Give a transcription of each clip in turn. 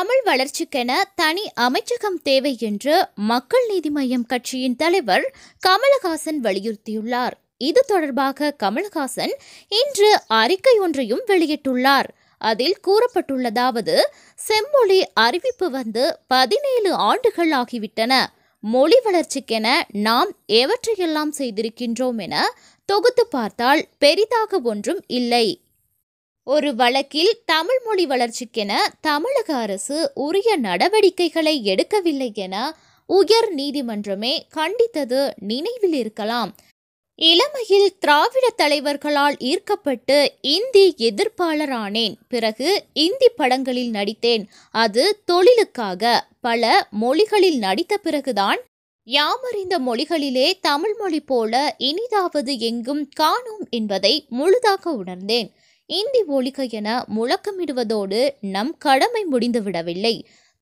தமிழ் வளர்ச்சிக்கென தனி அமைச்சகம் தேவை என்று மக்கள் நீதி மய்யம் கட்சியின் தலைவர் கமலஹாசன் வலியுறுத்தியுள்ளார் இது தொடர்பாக கமலஹாசன் இன்று அறிக்கை ஒன்றையும் வெளியிட்டுள்ளார் அதில் கூறப்பட்டுள்ளதாவது செம்மொழி அறிவிப்பு வந்து பதினேழு ஆண்டுகள் ஆகிவிட்டன மொழி வளர்ச்சிக்கென நாம் எவற்றையெல்லாம் செய்திருக்கின்றோம் என தொகுத்து பார்த்தால் பெரிதாக ஒன்றும் இல்லை ஒரு வழக்கில் தமிழ் மொழி வளர்ச்சிக்கென தமிழக அரசு உரிய நடவடிக்கைகளை எடுக்கவில்லை என உயர் நீதிமன்றமே கண்டித்தது நினைவில் இருக்கலாம் இளமையில் திராவிட தலைவர்களால் ஈர்க்கப்பட்டு இந்தி எதிர்ப்பாளரானேன் பிறகு இந்தி படங்களில் நடித்தேன் அது தொழிலுக்காக பல மொழிகளில் நடித்த பிறகுதான் யாமறிந்த மொழிகளிலே தமிழ் மொழி போல இனிதாவது எங்கும் காணும் என்பதை முழுதாக உணர்ந்தேன் இந்தி ஒழிக என முழக்கமிடுவதோடு நம் கடமை முடிந்துவிடவில்லை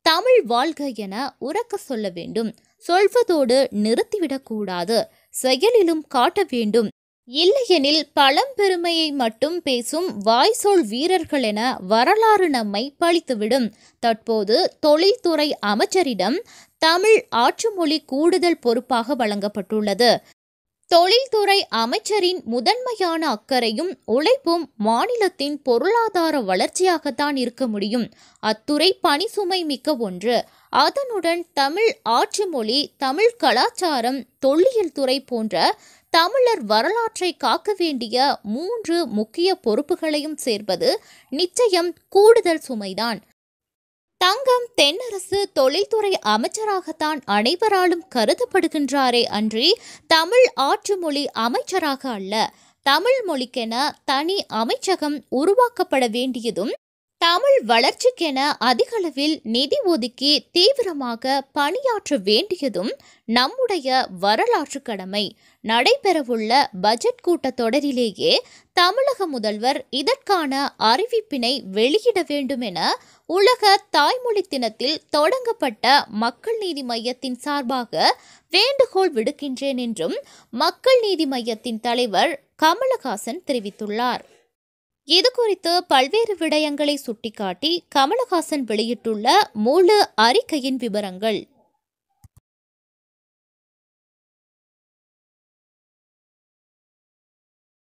தமிழ் வாழ்க என உறக்க சொல்ல வேண்டும் சொல்வதோடு நிறுத்திவிடக்கூடாது செயலிலும் காட்ட வேண்டும் இல்லையெனில் பழம்பெருமையை மட்டும் பேசும் வாய்சோல் வீரர்கள் என வரலாறு நம்மை பழித்துவிடும் தற்போது தொழில்துறை அமைச்சரிடம் தமிழ் ஆட்சி மொழி கூடுதல் பொறுப்பாக வழங்கப்பட்டுள்ளது தொழில்துறை அமைச்சரின் முதன்மையான அக்கறையும் உழைப்பும் மாநிலத்தின் பொருளாதார வளர்ச்சியாகத்தான் இருக்க முடியும் அத்துறை பணிசுமை மிக்க ஒன்று அதனுடன் தமிழ் ஆட்சி மொழி தமிழ் கலாச்சாரம் தொல்லியல் துறை போன்ற தமிழர் வரலாற்றை காக்க வேண்டிய மூன்று முக்கிய பொறுப்புகளையும் சேர்ப்பது நிச்சயம் கூடுதல் சுமைதான் தங்கம் தென்னரசு தொழில்துறை அமைச்சராகத்தான் அனைவராலும் கருதப்படுகின்றாரே அன்றி தமிழ் ஆற்று மொழி அமைச்சராக அல்ல தமிழ் மொழிக்கென தனி அமைச்சகம் உருவாக்கப்பட வேண்டியதும் தமிழ் வளர்ச்சிக்கென அதிகளவில் நிதி ஒதுக்கி தீவிரமாக பணியாற்ற வேண்டியதும் நம்முடைய வரலாற்று கடமை நடைபெறவுள்ள பட்ஜெட் கூட்டத் தொடரிலேயே தமிழக முதல்வர் இதற்கான அறிவிப்பினை வெளியிட வேண்டும் என உலக தாய்மொழி தினத்தில் தொடங்கப்பட்ட மக்கள் நீதி மையத்தின் சார்பாக வேண்டுகோள் விடுக்கின்றேன் என்றும் மக்கள் நீதி மையத்தின் தலைவர் கமலஹாசன் தெரிவித்துள்ளார் இது குறித்து பல்வேறு விடயங்களை சுட்டிக்காட்டி கமலஹாசன் வெளியிட்டுள்ள முழு அறிக்கையின் விவரங்கள்